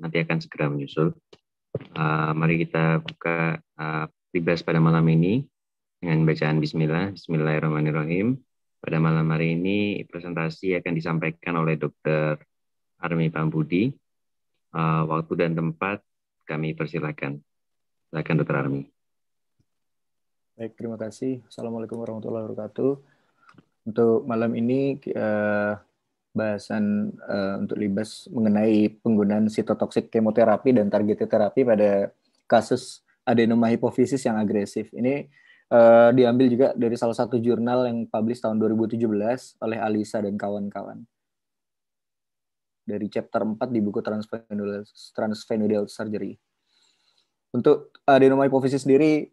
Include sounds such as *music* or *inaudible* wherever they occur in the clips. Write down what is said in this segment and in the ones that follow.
nanti akan segera menyusul. Uh, mari kita buka uh, pada malam ini dengan bacaan Bismillah, Bismillahirrahmanirrahim. Pada malam hari ini presentasi akan disampaikan oleh Dr. Armi Pambudi. Uh, waktu dan tempat kami persilakan. Silakan Dr. Armi. Baik, terima kasih. Assalamualaikum warahmatullahi wabarakatuh. Untuk malam ini bahasan uh, untuk libas mengenai penggunaan sitotoksik kemoterapi dan target terapi pada kasus adenoma hipofisis yang agresif. Ini uh, diambil juga dari salah satu jurnal yang publish tahun 2017 oleh Alisa dan kawan-kawan. Dari chapter 4 di buku Transphenoidal, Surgery. Untuk adenoma hipofisis sendiri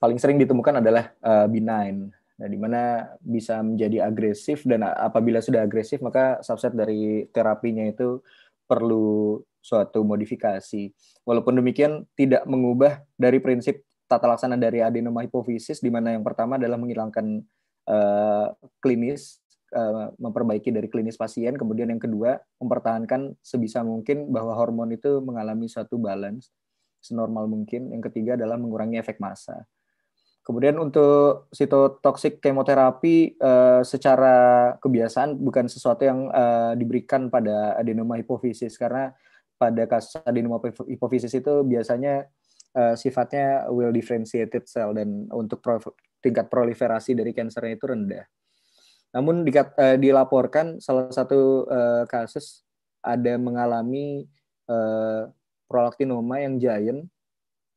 paling sering ditemukan adalah uh, benign Nah, di mana bisa menjadi agresif dan apabila sudah agresif maka subset dari terapinya itu perlu suatu modifikasi. Walaupun demikian tidak mengubah dari prinsip tata laksana dari adenoma hipofisis di mana yang pertama adalah menghilangkan uh, klinis eh, memperbaiki dari klinis pasien, kemudian yang kedua mempertahankan sebisa mungkin bahwa hormon itu mengalami suatu balance senormal mungkin. Yang ketiga adalah mengurangi efek massa. Kemudian untuk sitotoksik kemoterapi uh, eh, secara kebiasaan bukan sesuatu yang uh, diberikan pada adenoma hipofisis karena pada kasus adenoma hipofisis itu biasanya uh, sifatnya well differentiated cell dan untuk pro tingkat proliferasi dari kansernya itu rendah. Namun di, uh, dilaporkan salah satu uh, kasus ada mengalami uh, prolaktinoma yang giant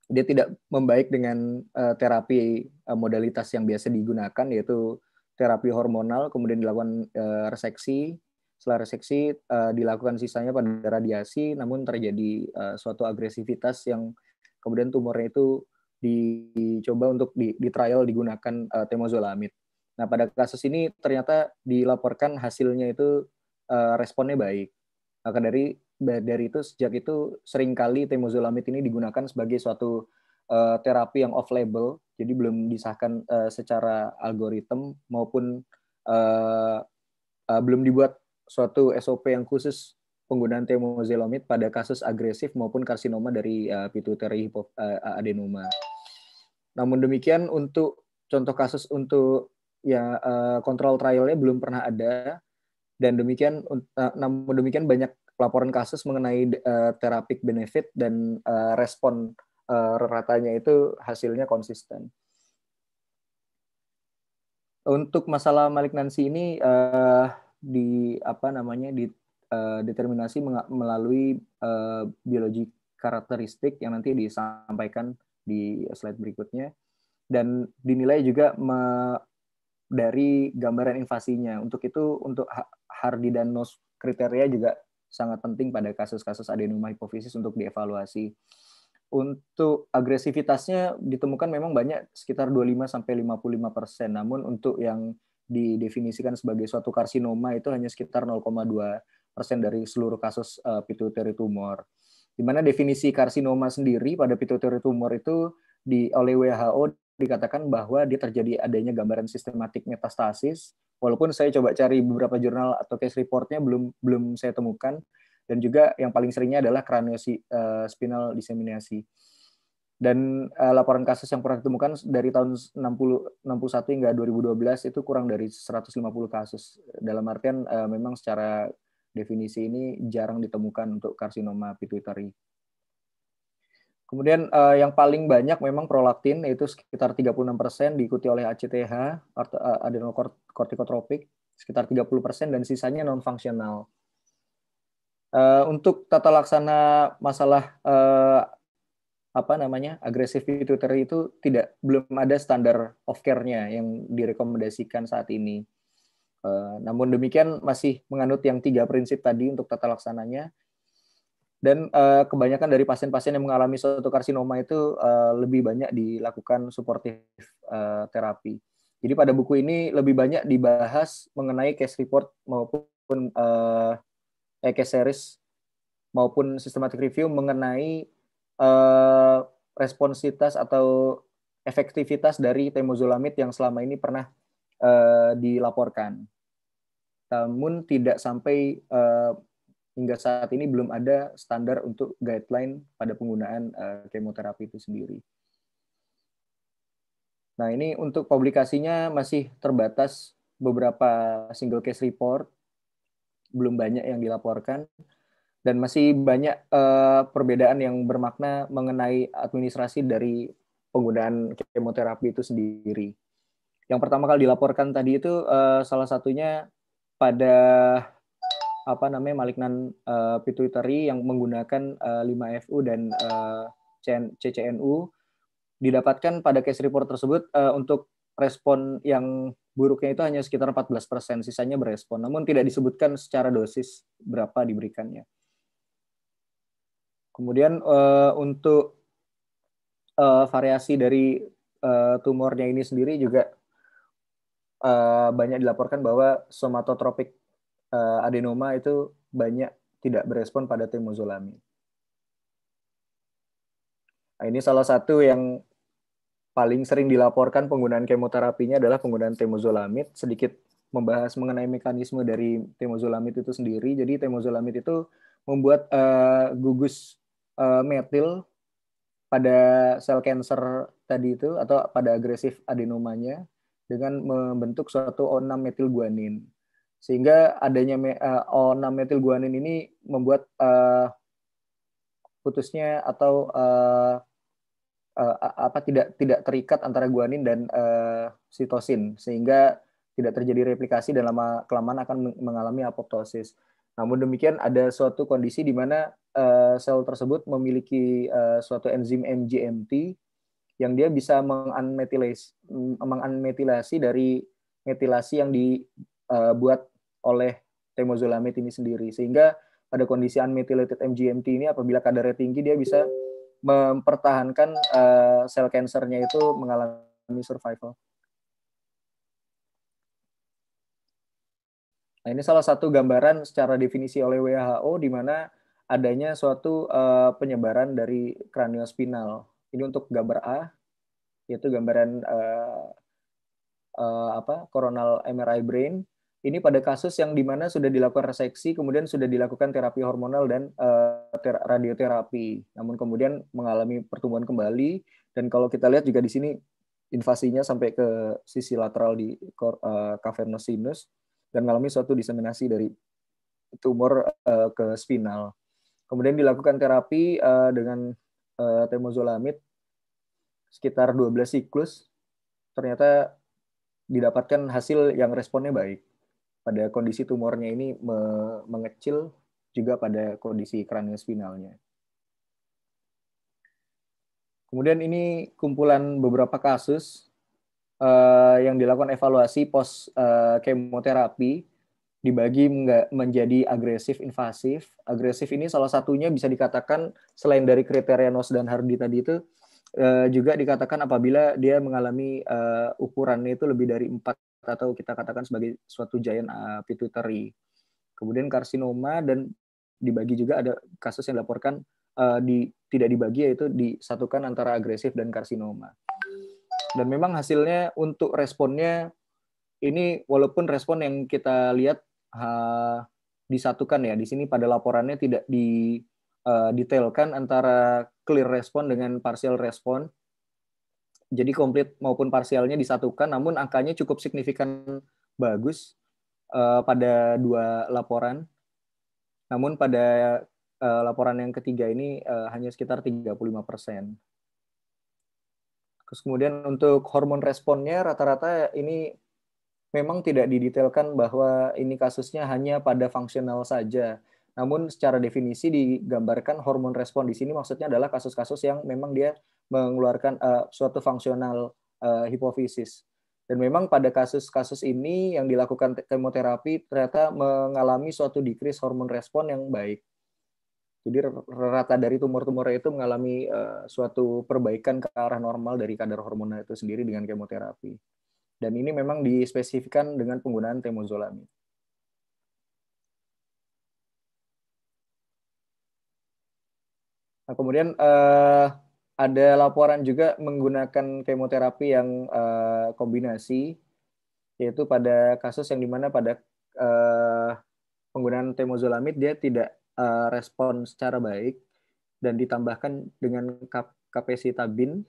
dia tidak membaik dengan uh, terapi uh, modalitas yang biasa digunakan yaitu terapi hormonal kemudian dilakukan uh, reseksi setelah reseksi uh, dilakukan sisanya pada radiasi namun terjadi uh, suatu agresivitas yang kemudian tumornya itu dicoba untuk di, di trial digunakan uh, temozolamid. Nah pada kasus ini ternyata dilaporkan hasilnya itu uh, responnya baik. Maka dari dari itu sejak itu seringkali temozolamid ini digunakan sebagai suatu uh, terapi yang off label, jadi belum disahkan uh, secara algoritma maupun uh, uh, belum dibuat suatu SOP yang khusus penggunaan temozolamid pada kasus agresif maupun karsinoma dari uh, pituitary hipo, uh, adenoma. Namun demikian untuk contoh kasus untuk ya kontrol trialnya belum pernah ada dan demikian uh, namun demikian banyak laporan kasus mengenai uh, eh, terapik benefit dan uh, respon uh, eh, ratanya itu hasilnya konsisten. Untuk masalah malignansi ini uh, di apa namanya di uh, determinasi melalui uh, biologi karakteristik yang nanti disampaikan di slide berikutnya dan dinilai juga dari gambaran invasinya. Untuk itu untuk Hardy dan Nose kriteria juga sangat penting pada kasus-kasus adenoma hipofisis untuk dievaluasi. Untuk agresivitasnya ditemukan memang banyak sekitar 25 sampai 55 persen, namun untuk yang didefinisikan sebagai suatu karsinoma itu hanya sekitar 0,2 persen dari seluruh kasus uh, pituitary tumor. Di mana definisi karsinoma sendiri pada pituitary tumor itu di oleh WHO dikatakan bahwa dia terjadi adanya gambaran sistematik metastasis Walaupun saya coba cari beberapa jurnal atau case reportnya belum belum saya temukan dan juga yang paling seringnya adalah kraniosi uh, spinal diseminasi. Dan uh, laporan kasus yang pernah ditemukan dari tahun 60 61 hingga 2012 itu kurang dari 150 kasus. Dalam artian uh, memang secara definisi ini jarang ditemukan untuk karsinoma pituitary Kemudian uh, yang paling banyak memang prolaktin yaitu sekitar 36% diikuti oleh ACTH eh, adenokortikotropik sekitar 30% dan sisanya non fungsional. Uh, eh, untuk tata laksana masalah uh, apa namanya agresif pituitary itu tidak belum ada standar of care-nya yang direkomendasikan saat ini. Uh, namun demikian masih menganut yang tiga prinsip tadi untuk tata laksananya dan uh, kebanyakan dari pasien-pasien yang mengalami suatu karsinoma itu uh, lebih banyak dilakukan suportif uh, terapi. Jadi pada buku ini lebih banyak dibahas mengenai case report maupun uh, eh, case series maupun systematic review mengenai uh, responsitas atau efektivitas dari temozolamid yang selama ini pernah uh, dilaporkan. Namun tidak sampai uh, hingga saat ini belum ada standar untuk guideline pada penggunaan eh, kemoterapi itu sendiri. Nah, ini untuk publikasinya masih terbatas beberapa single case report, belum banyak yang dilaporkan, dan masih banyak eh, perbedaan yang bermakna mengenai administrasi dari penggunaan kemoterapi itu sendiri. Yang pertama kali dilaporkan tadi itu eh, salah satunya pada apa namanya malignan uh, pituitary yang menggunakan uh, eh, 5FU dan uh, eh, CCNU didapatkan pada case report tersebut uh, untuk respon yang buruknya itu hanya sekitar 14%, sisanya berespon. Namun tidak disebutkan secara dosis berapa diberikannya. Kemudian uh, untuk uh, variasi dari uh, tumornya ini sendiri juga uh, banyak dilaporkan bahwa somatotropik uh, adenoma itu banyak tidak berespon pada temozolami. Nah, ini salah satu yang paling sering dilaporkan penggunaan kemoterapinya adalah penggunaan temozolamid. Sedikit membahas mengenai mekanisme dari temozolamid itu sendiri. Jadi temozolamid itu membuat uh, gugus uh, metil pada sel kanker tadi itu atau pada agresif adenomanya dengan membentuk suatu o 6 metil guanin sehingga adanya uh, eh, O6 metil guanin ini membuat uh, putusnya atau uh, uh, apa tidak tidak terikat antara guanin dan uh, sitosin sehingga tidak terjadi replikasi dan lama kelamaan akan mengalami apoptosis. Namun demikian ada suatu kondisi di mana uh, sel tersebut memiliki uh, suatu enzim MGMT yang dia bisa menganmetilasi mengunmetilasi dari metilasi yang di Eh, buat oleh temozolament ini sendiri sehingga pada kondisi unmethylated MGMT ini apabila kadarnya tinggi dia bisa mempertahankan uh, sel kansernya itu mengalami survival. Nah, ini salah satu gambaran secara definisi oleh WHO di mana adanya suatu uh, penyebaran dari kraniospinal. Ini untuk gambar A yaitu gambaran uh, uh, apa coronal MRI brain ini pada kasus yang dimana sudah dilakukan reseksi, kemudian sudah dilakukan terapi hormonal dan uh, ter radioterapi, namun kemudian mengalami pertumbuhan kembali. Dan kalau kita lihat juga di sini invasinya sampai ke sisi lateral di uh, cavernous sinus dan mengalami suatu diseminasi dari tumor uh, ke spinal. Kemudian dilakukan terapi uh, dengan uh, temozolamid sekitar 12 siklus. Ternyata didapatkan hasil yang responnya baik pada kondisi tumornya ini mengecil juga pada kondisi kraniospinalnya. Kemudian ini kumpulan beberapa kasus uh, yang dilakukan evaluasi pos uh, kemoterapi dibagi menjadi agresif invasif. Agresif ini salah satunya bisa dikatakan selain dari kriteria Nos dan Hardy tadi itu uh, juga dikatakan apabila dia mengalami uh, ukurannya itu lebih dari 4 atau kita katakan sebagai suatu giant uh, pituitary. Kemudian karsinoma dan dibagi juga ada kasus yang dilaporkan uh, di tidak dibagi yaitu disatukan antara agresif dan karsinoma. Dan memang hasilnya untuk responnya ini walaupun respon yang kita lihat uh, disatukan ya di sini pada laporannya tidak di uh, detailkan antara clear respon dengan partial respon jadi komplit maupun parsialnya disatukan, namun angkanya cukup signifikan bagus uh, pada dua laporan. Namun pada uh, laporan yang ketiga ini uh, hanya sekitar 35 persen. Terus kemudian untuk hormon responnya rata-rata ini memang tidak didetailkan bahwa ini kasusnya hanya pada fungsional saja. Namun secara definisi digambarkan hormon respon di sini maksudnya adalah kasus-kasus yang memang dia mengeluarkan uh, suatu fungsional uh, hipofisis. Dan memang pada kasus-kasus ini yang dilakukan kemoterapi ternyata mengalami suatu decrease hormon respon yang baik. Jadi rata dari tumor-tumor itu mengalami uh, suatu perbaikan ke arah normal dari kadar hormonal itu sendiri dengan kemoterapi. Dan ini memang dispesifikan dengan penggunaan temozolamin. Nah, kemudian uh, ada laporan juga menggunakan kemoterapi yang uh, kombinasi yaitu pada kasus yang dimana pada uh, penggunaan temozolamid dia tidak uh, respon secara baik dan ditambahkan dengan kap kapesitabin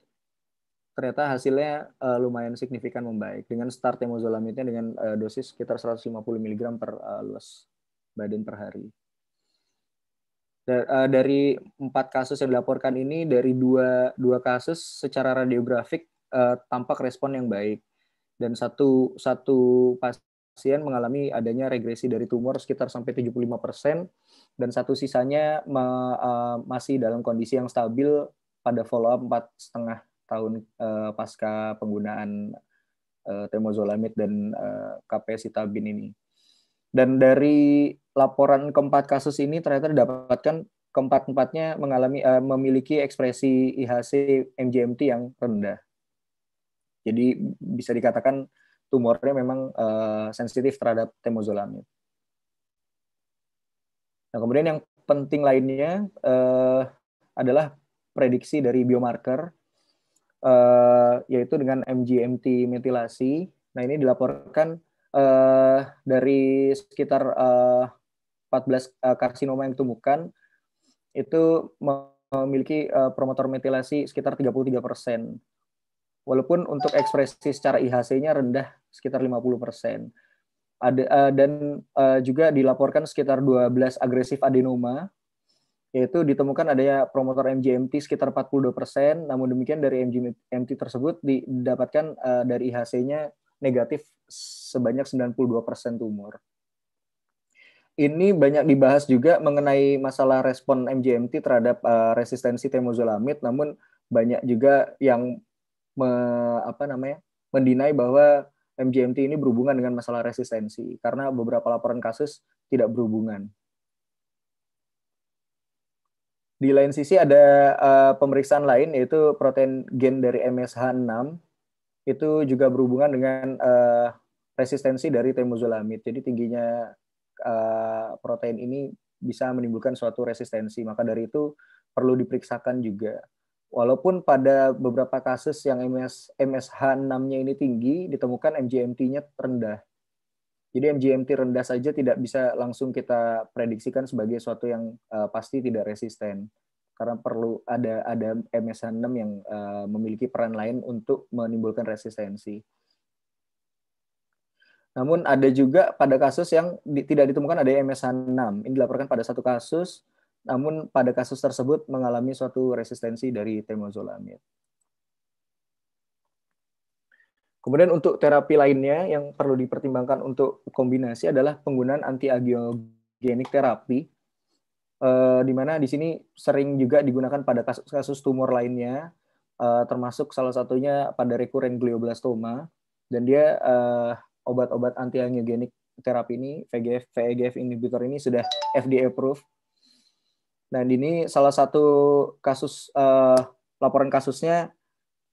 ternyata hasilnya uh, lumayan signifikan membaik dengan start temozolamidnya dengan uh, dosis sekitar 150 mg per uh, luas badan per hari. Eh, dari empat kasus yang dilaporkan ini dari dua dua kasus secara radiografik uh, tampak respon yang baik dan satu satu pasien mengalami adanya regresi dari tumor sekitar sampai 75% dan satu sisanya me, uh, masih dalam kondisi yang stabil pada follow up empat setengah tahun uh, pasca penggunaan uh, temozolamid dan uh, kapesitabin ini dan dari laporan keempat kasus ini ternyata didapatkan keempat-empatnya mengalami uh, memiliki ekspresi IHC MGMT yang rendah. Jadi bisa dikatakan tumornya memang uh, sensitif terhadap temozolamin. Nah, kemudian yang penting lainnya uh, adalah prediksi dari biomarker uh, yaitu dengan MGMT metilasi. Nah, ini dilaporkan uh, dari sekitar uh, 14 uh, eh, karsinoma yang ditemukan itu memiliki uh, promotor metilasi sekitar 33%. persen, Walaupun untuk ekspresi secara IHC-nya rendah sekitar 50%. Ada uh, dan uh, juga dilaporkan sekitar 12 agresif adenoma yaitu ditemukan adanya promotor MGMT sekitar 42%, persen, namun demikian dari MGMT tersebut didapatkan uh, dari IHC-nya negatif sebanyak 92% persen tumor ini banyak dibahas juga mengenai masalah respon MGMT terhadap uh, resistensi temozolamid, namun banyak juga yang me, apa namanya mendinai bahwa MGMT ini berhubungan dengan masalah resistensi karena beberapa laporan kasus tidak berhubungan. Di lain sisi ada uh, pemeriksaan lain yaitu protein gen dari MSH6 itu juga berhubungan dengan uh, resistensi dari temozolamid. Jadi tingginya Eh, protein ini bisa menimbulkan suatu resistensi. Maka dari itu perlu diperiksakan juga. Walaupun pada beberapa kasus yang MS, MSH6-nya ini tinggi, ditemukan MGMT-nya rendah. Jadi MGMT rendah saja tidak bisa langsung kita prediksikan sebagai suatu yang uh, pasti tidak resisten. Karena perlu ada ada MSH6 yang uh, memiliki peran lain untuk menimbulkan resistensi. Namun ada juga pada kasus yang di, tidak ditemukan ada MSH6. Ini dilaporkan pada satu kasus, namun pada kasus tersebut mengalami suatu resistensi dari temozolamid. Kemudian untuk terapi lainnya yang perlu dipertimbangkan untuk kombinasi adalah penggunaan antiagiogenik terapi, eh, di mana di sini sering juga digunakan pada kasus-kasus tumor lainnya, eh, termasuk salah satunya pada rekuren glioblastoma, dan dia eh, obat-obat anti angiogenik terapi ini VEGF VEGF inhibitor ini sudah FDA approved. Dan nah, ini salah satu kasus uh, laporan kasusnya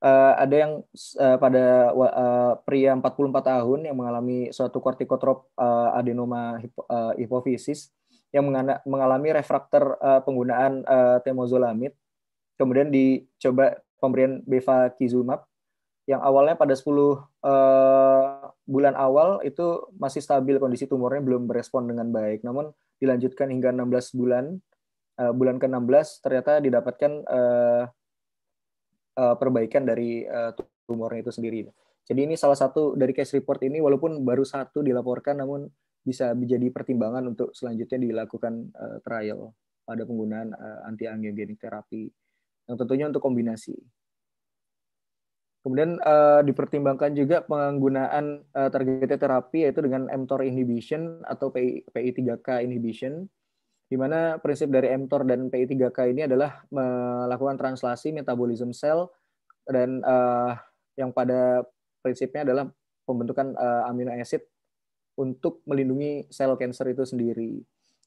uh, ada yang uh, pada uh, pria 44 tahun yang mengalami suatu kortikotrop uh, adenoma hipo, uh, hipofisis yang mengalami refraktor uh, penggunaan uh, temozolamid. Kemudian dicoba pemberian bevacizumab yang awalnya pada 10 uh, bulan awal itu masih stabil kondisi tumornya belum berespon dengan baik. Namun dilanjutkan hingga 16 bulan, uh, bulan ke-16 ternyata didapatkan uh, uh, perbaikan dari uh, tumornya itu sendiri. Jadi ini salah satu dari case report ini walaupun baru satu dilaporkan namun bisa menjadi pertimbangan untuk selanjutnya dilakukan uh, trial pada penggunaan uh, anti-angiogenik terapi yang tentunya untuk kombinasi. Kemudian uh, dipertimbangkan juga penggunaan uh, eh, targeted terapi yaitu dengan mTOR inhibition atau PI3K inhibition, di mana prinsip dari mTOR dan PI3K ini adalah melakukan translasi metabolisme sel dan uh, yang pada prinsipnya adalah pembentukan uh, amino acid untuk melindungi sel kanker itu sendiri.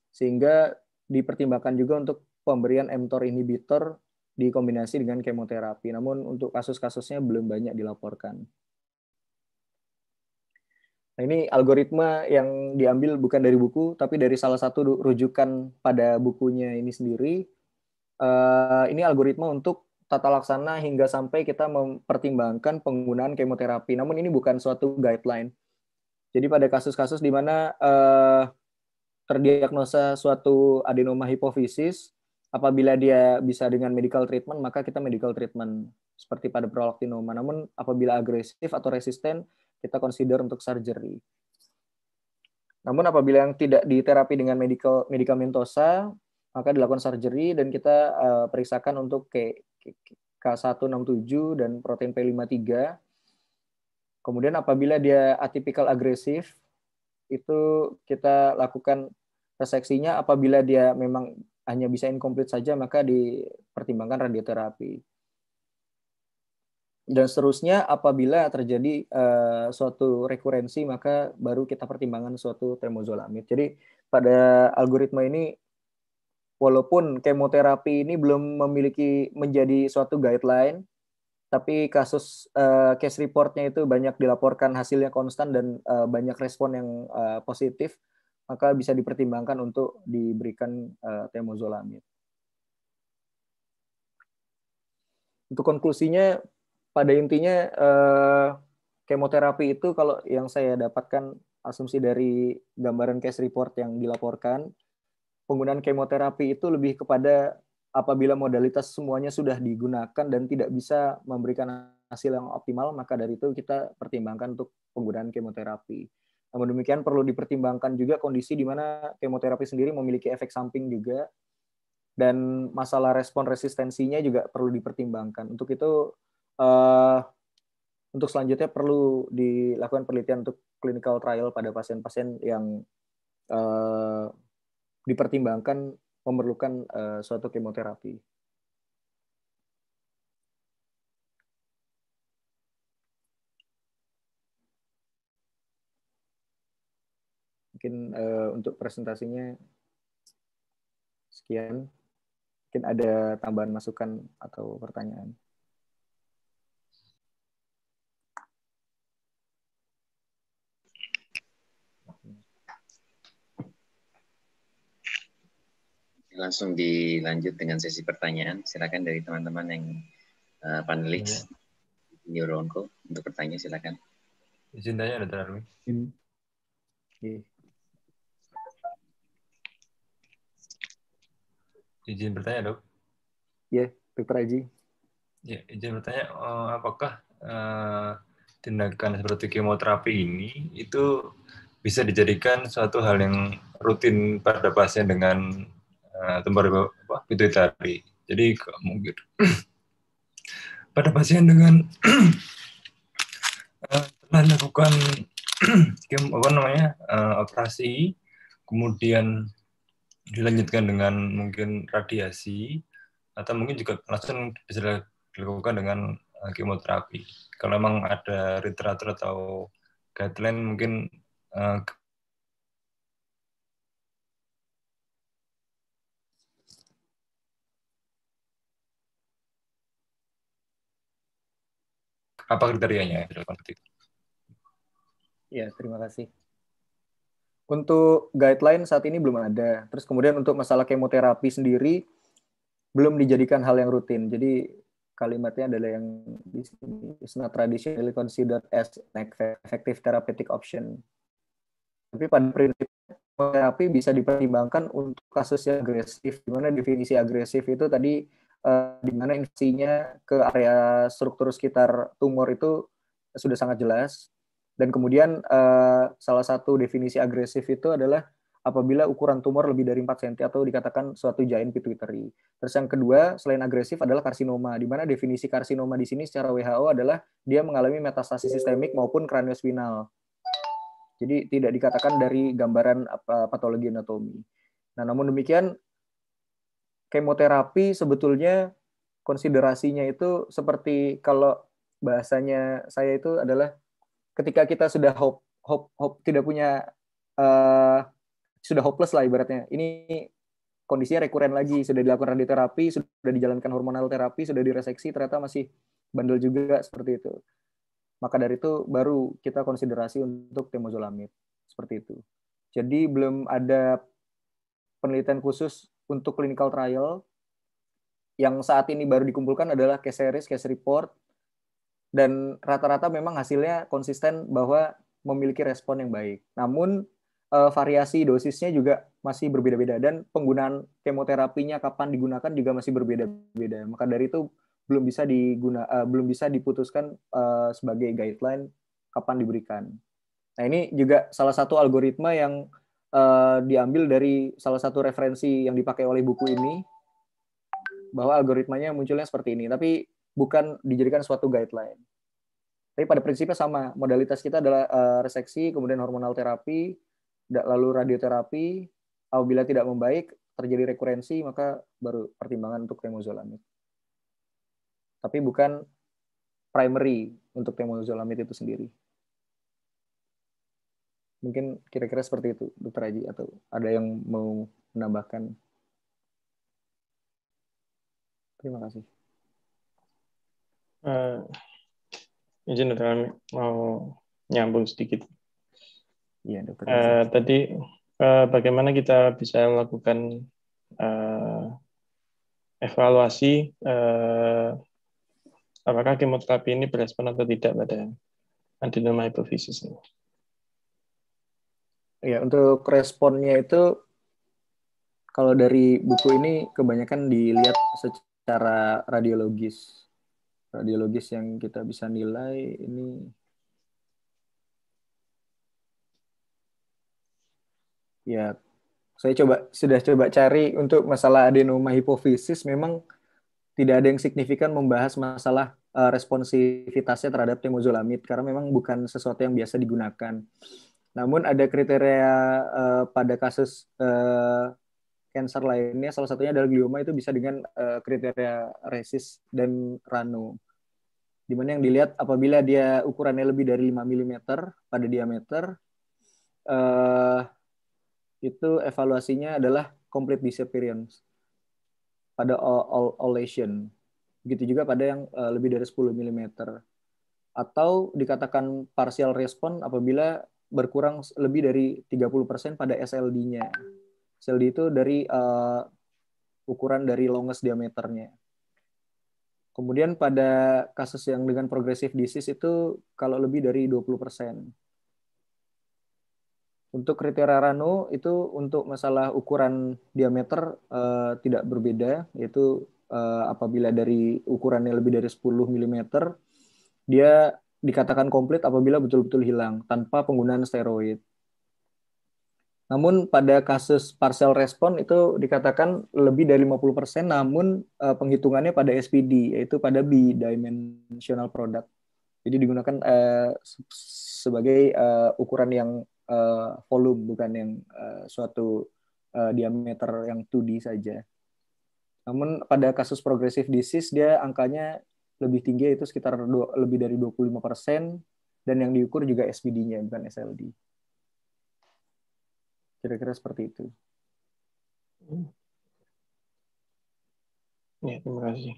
Sehingga dipertimbangkan juga untuk pemberian mTOR inhibitor dikombinasi dengan kemoterapi. Namun untuk kasus-kasusnya belum banyak dilaporkan. Nah, ini algoritma yang diambil bukan dari buku, tapi dari salah satu rujukan pada bukunya ini sendiri. Eh, ini algoritma untuk tata laksana hingga sampai kita mempertimbangkan penggunaan kemoterapi. Namun ini bukan suatu guideline. Jadi pada kasus-kasus di mana eh, terdiagnosa suatu adenoma hipofisis, apabila dia bisa dengan medical treatment maka kita medical treatment seperti pada prolactinoma. Namun apabila agresif atau resisten kita consider untuk surgery. Namun apabila yang tidak diterapi dengan medical medikamentosa maka dilakukan surgery dan kita uh, periksakan untuk K, K167 dan protein P53. Kemudian apabila dia atipikal agresif itu kita lakukan reseksinya apabila dia memang hanya bisa incomplete saja maka dipertimbangkan radioterapi. Dan seterusnya apabila terjadi uh, suatu rekurensi maka baru kita pertimbangkan suatu temozolamid Jadi pada algoritma ini walaupun kemoterapi ini belum memiliki menjadi suatu guideline tapi kasus uh, case reportnya itu banyak dilaporkan hasilnya konstan dan uh, banyak respon yang uh, positif maka bisa dipertimbangkan untuk diberikan uh, eh, temozolamid. Untuk konklusinya, pada intinya uh, kemoterapi itu kalau yang saya dapatkan asumsi dari gambaran case report yang dilaporkan, penggunaan kemoterapi itu lebih kepada apabila modalitas semuanya sudah digunakan dan tidak bisa memberikan hasil yang optimal, maka dari itu kita pertimbangkan untuk penggunaan kemoterapi. Namun demikian perlu dipertimbangkan juga kondisi di mana kemoterapi sendiri memiliki efek samping juga dan masalah respon resistensinya juga perlu dipertimbangkan. Untuk itu uh, untuk selanjutnya perlu dilakukan penelitian untuk clinical trial pada pasien-pasien yang uh, dipertimbangkan memerlukan uh, suatu kemoterapi. Mungkin uh, untuk presentasinya sekian. Mungkin ada tambahan masukan atau pertanyaan. Langsung dilanjut dengan sesi pertanyaan. Silakan dari teman-teman yang uh, panelis yeah. Neuronco untuk bertanya silakan. Izin tanya ada Darwin. Iya. Izin bertanya, Dok. Ya, yeah, Dokter Aji. Ya, yeah, izin bertanya, eh, apakah uh, tindakan seperti kemoterapi ini itu bisa dijadikan suatu hal yang rutin pada pasien dengan uh, tumor apa, pituitari. Jadi mungkin *clears throat* pada pasien dengan uh, *clears throat* telah *clears throat* apa namanya uh, operasi, kemudian dilanjutkan dengan mungkin radiasi atau mungkin juga langsung bisa dilakukan dengan eh, kemoterapi. Kalau memang ada literatur atau guideline mungkin uh, apa kriterianya? Ya, terima kasih. Untuk guideline saat ini belum ada. Terus kemudian untuk masalah kemoterapi sendiri belum dijadikan hal yang rutin. Jadi kalimatnya adalah yang di sini is not traditionally considered as an effective therapeutic option. Tapi pada prinsipnya kemoterapi bisa dipertimbangkan untuk kasus yang agresif. Di mana definisi agresif itu tadi eh, di mana infeksinya ke area struktur sekitar tumor itu sudah sangat jelas dan kemudian eh, salah satu definisi agresif itu adalah apabila ukuran tumor lebih dari 4 cm atau dikatakan suatu giant pituitary. Terus yang kedua, selain agresif adalah karsinoma, di mana definisi karsinoma di sini secara WHO adalah dia mengalami metastasis sistemik maupun kraniospinal. Jadi tidak dikatakan dari gambaran patologi anatomi. Nah, namun demikian kemoterapi sebetulnya konsiderasinya itu seperti kalau bahasanya saya itu adalah ketika kita sudah hope hope hope tidak punya uh, sudah hopeless lah ibaratnya. Ini kondisinya rekuren lagi, sudah dilakukan radioterapi, sudah dijalankan hormonal terapi, sudah direseksi, ternyata masih bandel juga seperti itu. Maka dari itu baru kita konsiderasi untuk temozolamid seperti itu. Jadi belum ada penelitian khusus untuk clinical trial yang saat ini baru dikumpulkan adalah case series, case report, dan rata-rata memang hasilnya konsisten bahwa memiliki respon yang baik. Namun eh, variasi dosisnya juga masih berbeda-beda dan penggunaan kemoterapinya kapan digunakan juga masih berbeda-beda. Maka dari itu belum bisa diguna eh, belum bisa diputuskan eh, sebagai guideline kapan diberikan. Nah, ini juga salah satu algoritma yang diambil dari salah satu referensi yang dipakai oleh buku ini bahwa algoritmanya munculnya seperti ini. Tapi bukan dijadikan suatu guideline. Tapi pada prinsipnya sama, modalitas kita adalah eh, reseksi, kemudian hormonal terapi, lalu radioterapi. Apabila tidak membaik, terjadi rekurensi, maka baru pertimbangan untuk temozolamid. Tapi bukan primary untuk temozolamid itu sendiri. Mungkin kira-kira seperti itu, Dokter Aji, atau ada yang mau menambahkan? Terima kasih. Uh, izin dokter mau nyambung sedikit. Iya dokter. Uh, tadi uh, bagaimana kita bisa melakukan uh, evaluasi uh, apakah kemoterapi ini berespon atau tidak pada adenoma hipofisis ini? Ya untuk responnya itu kalau dari buku ini kebanyakan dilihat secara radiologis radiologis yang kita bisa nilai ini ya saya coba sudah coba cari untuk masalah adenoma hipofisis memang tidak ada yang signifikan membahas masalah eh, responsivitasnya terhadap temozolamid karena memang bukan sesuatu yang biasa digunakan. Namun ada kriteria uh, pada kasus uh, kanker lainnya salah satunya adalah glioma itu bisa dengan uh, kriteria resis dan rano dimana yang dilihat apabila dia ukurannya lebih dari 5 mm pada diameter uh, itu evaluasinya adalah complete disappearance pada all, all, lesion begitu juga pada yang uh, lebih dari 10 mm atau dikatakan partial respon apabila berkurang lebih dari 30% pada SLD-nya. Sel D itu dari uh, ukuran dari longest diameternya. Kemudian pada kasus yang dengan progressive disease itu kalau lebih dari 20%. Untuk kriteria Rano itu untuk masalah ukuran diameter uh, tidak berbeda, yaitu uh, apabila dari ukurannya lebih dari 10 mm, dia dikatakan komplit apabila betul-betul hilang tanpa penggunaan steroid. Namun pada kasus parcel respon itu dikatakan lebih dari 50% namun uh, penghitungannya pada SPD yaitu pada bidimensional product. Jadi digunakan uh, sebagai uh, ukuran yang uh, volume bukan yang uh, suatu uh, diameter yang 2D saja. Namun pada kasus progresif disease dia angkanya lebih tinggi itu sekitar dua, lebih dari 25% dan yang diukur juga SPD-nya bukan SLD. Kira-kira seperti itu. Hmm. Ya, terima kasih.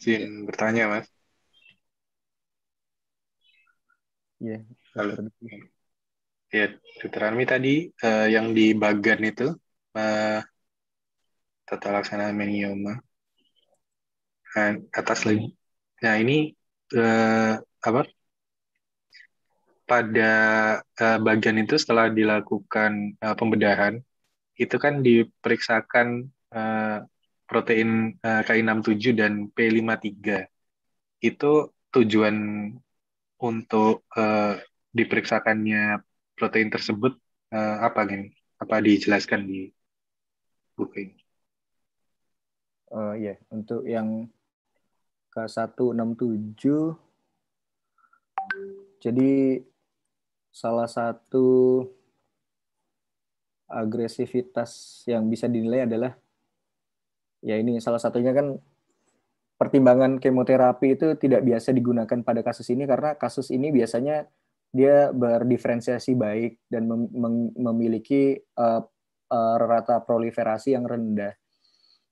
Izin bertanya, Mas. Iya. Lalu, ya, Dr. tadi uh, yang di bagan itu, uh, tata laksana menioma, Kan, atas iya. lagi. Nah ini uh, apa? Pada uh, bagian itu setelah dilakukan uh, pembedahan itu kan diperiksakan uh, protein uh, K67 dan P53. Itu tujuan untuk uh, diperiksakannya protein tersebut uh, apa gini? Apa dijelaskan di buku ini? Uh, ya, yeah. untuk yang ke 167. Jadi salah satu agresivitas yang bisa dinilai adalah ya ini salah satunya kan pertimbangan kemoterapi itu tidak biasa digunakan pada kasus ini karena kasus ini biasanya dia berdiferensiasi baik dan memiliki uh, uh, rata proliferasi yang rendah.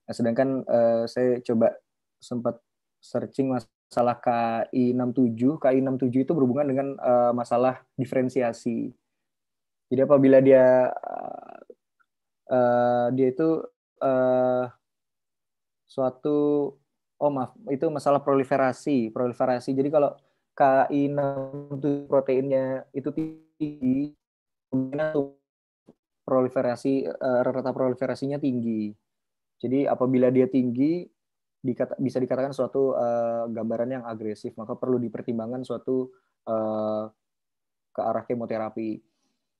Nah, sedangkan uh, saya coba sempat searching masalah KI67. KI67 itu berhubungan dengan uh, masalah diferensiasi. Jadi apabila dia uh, dia itu uh, suatu oh maaf itu masalah proliferasi, proliferasi. Jadi kalau KI67 proteinnya itu tinggi, kemungkinan proliferasi uh, rata proliferasinya tinggi. Jadi apabila dia tinggi, dikata, bisa dikatakan suatu uh, gambaran yang agresif, maka perlu dipertimbangkan suatu uh, ke arah kemoterapi.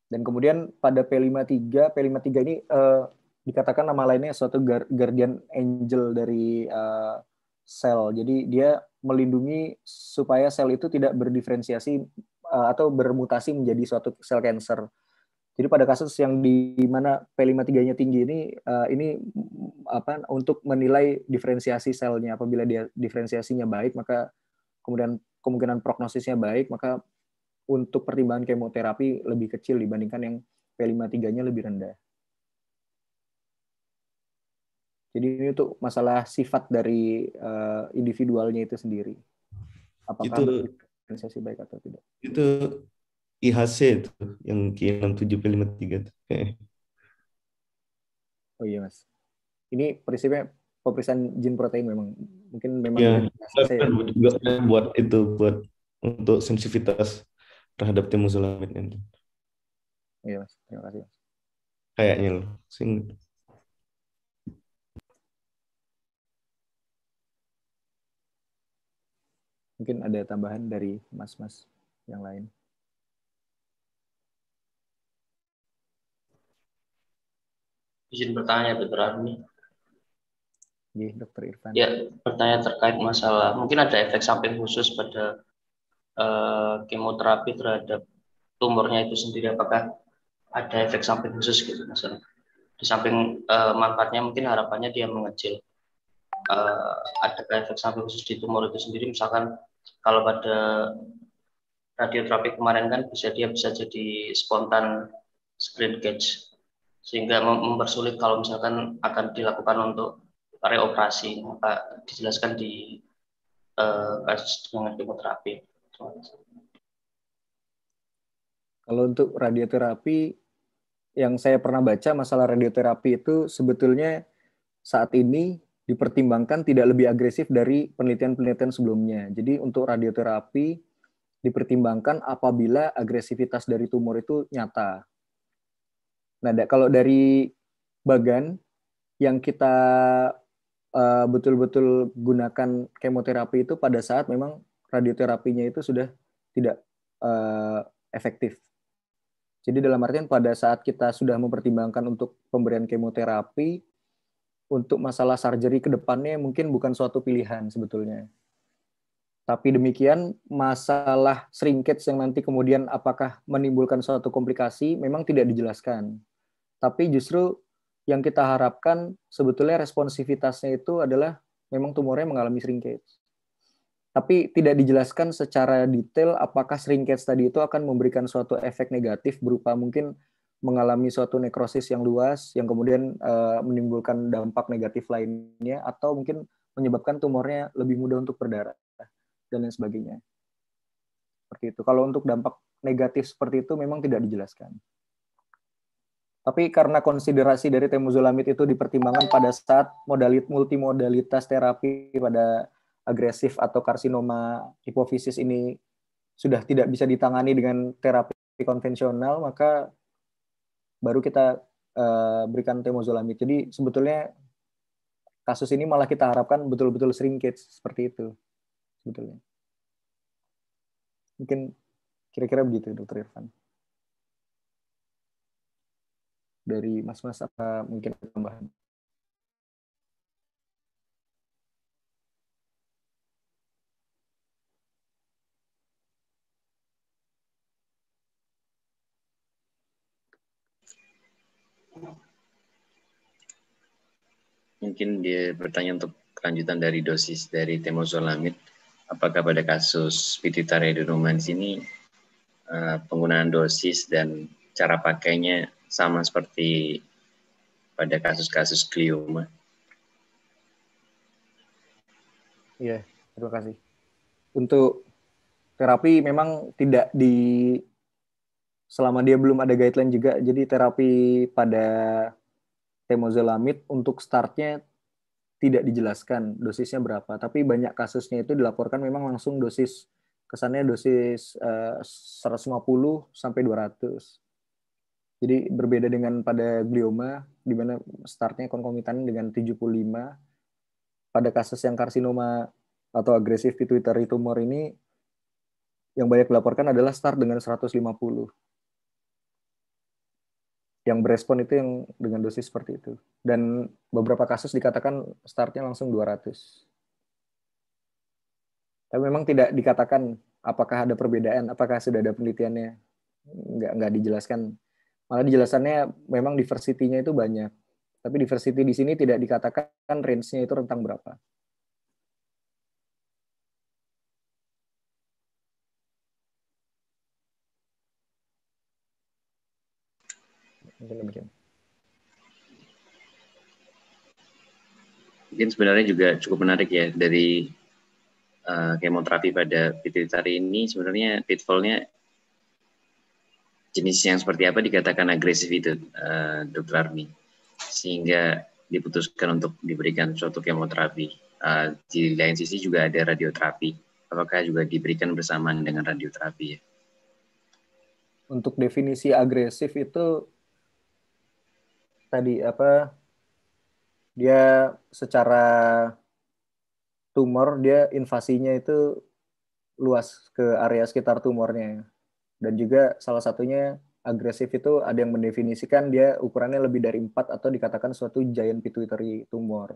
Dan kemudian pada P53, P53 ini uh, dikatakan nama lainnya suatu guardian angel dari uh, sel. Jadi dia melindungi supaya sel itu tidak berdiferensiasi uh, atau bermutasi menjadi suatu sel kanker. Jadi pada kasus yang di mana P53-nya tinggi ini uh, ini apa untuk menilai diferensiasi selnya apabila dia diferensiasinya baik maka kemudian kemungkinan prognosisnya baik maka untuk pertimbangan kemoterapi lebih kecil dibandingkan yang P53-nya lebih rendah. Jadi ini untuk masalah sifat dari uh, individualnya itu sendiri. Apakah itu diferensiasi baik atau tidak. Itu IHC itu yang Q67 P53 itu. oh iya, Mas ini prinsipnya pemeriksaan jin protein memang mungkin memang iya. ya, saya ya. Kan buat itu buat untuk sensitivitas terhadap temozolomid ini. Iya, Mas. Terima kasih, Mas. Kayaknya loh. Sing Mungkin ada tambahan dari mas-mas yang lain. Izin bertanya, Dr. Armi. Iya, dokter Irfan. Ya, pertanyaan terkait masalah mungkin ada efek samping khusus pada uh, kemoterapi terhadap tumornya itu sendiri. Apakah ada efek samping khusus gitu mas? Di samping uh, manfaatnya mungkin harapannya dia mengecil. Uh, eh, ada efek samping khusus di tumor itu sendiri? Misalkan kalau pada radioterapi kemarin kan bisa dia bisa jadi spontan screen catch sehingga mempersulit kalau misalkan akan dilakukan untuk reoperasi maka dijelaskan di uh, kasus dengan kemoterapi. Kalau untuk radioterapi yang saya pernah baca masalah radioterapi itu sebetulnya saat ini dipertimbangkan tidak lebih agresif dari penelitian-penelitian sebelumnya. Jadi untuk radioterapi dipertimbangkan apabila agresivitas dari tumor itu nyata. Nah, kalau dari Bagan yang kita betul eh, betul-betul gunakan kemoterapi itu pada saat memang radioterapinya itu sudah tidak uh, efektif. Jadi dalam artian pada saat kita sudah mempertimbangkan untuk pemberian kemoterapi, untuk masalah surgery ke depannya mungkin bukan suatu pilihan sebetulnya. Tapi demikian, masalah shrinkage yang nanti kemudian apakah menimbulkan suatu komplikasi memang tidak dijelaskan. Tapi justru yang kita harapkan sebetulnya responsivitasnya itu adalah memang tumornya mengalami shrinkage. Tapi tidak dijelaskan secara detail apakah shrinkage tadi itu akan memberikan suatu efek negatif berupa mungkin mengalami suatu nekrosis yang luas yang kemudian uh, menimbulkan dampak negatif lainnya atau mungkin menyebabkan tumornya lebih mudah untuk berdarah dan lain sebagainya. Seperti itu. Kalau untuk dampak negatif seperti itu memang tidak dijelaskan. Tapi karena konsiderasi dari temozolamid itu dipertimbangkan pada saat modalit multimodalitas terapi pada agresif atau karsinoma hipofisis ini sudah tidak bisa ditangani dengan terapi konvensional, maka baru kita uh, berikan temozolamid. Jadi sebetulnya kasus ini malah kita harapkan betul-betul sering seperti itu sebetulnya. Mungkin kira-kira begitu, Dokter Irfan. dari mas-mas apa mungkin tambahan? Mungkin dia bertanya untuk kelanjutan dari dosis dari temozolamid, apakah pada kasus pituitary adenomans ini sini eh, penggunaan dosis dan cara pakainya sama seperti pada kasus-kasus glioma. Iya, terima kasih. Untuk terapi memang tidak di selama dia belum ada guideline juga, jadi terapi pada temozolamid untuk startnya tidak dijelaskan dosisnya berapa, tapi banyak kasusnya itu dilaporkan memang langsung dosis kesannya dosis eh, uh, 150 sampai 200 jadi berbeda dengan pada glioma, di mana startnya konkomitan dengan 75. Pada kasus yang karsinoma atau agresif pituitary tumor ini, yang banyak dilaporkan adalah start dengan 150. Yang berespon itu yang dengan dosis seperti itu. Dan beberapa kasus dikatakan startnya langsung 200. Tapi memang tidak dikatakan apakah ada perbedaan, apakah sudah ada penelitiannya. Nggak, nggak dijelaskan Malah dijelasannya memang diversity-nya itu banyak. Tapi diversity di sini tidak dikatakan range-nya itu rentang berapa. Mungkin sebenarnya juga cukup menarik ya dari uh, kemoterapi pada tari ini sebenarnya pitfallnya jenis yang seperti apa dikatakan agresif itu, uh, Dokter Armi, sehingga diputuskan untuk diberikan suatu kemoterapi. Uh, di lain sisi juga ada radioterapi. Apakah juga diberikan bersamaan dengan radioterapi ya? Untuk definisi agresif itu tadi apa dia secara tumor dia invasinya itu luas ke area sekitar tumornya ya. Dan juga salah satunya agresif itu ada yang mendefinisikan dia ukurannya lebih dari 4 atau dikatakan suatu giant pituitary tumor.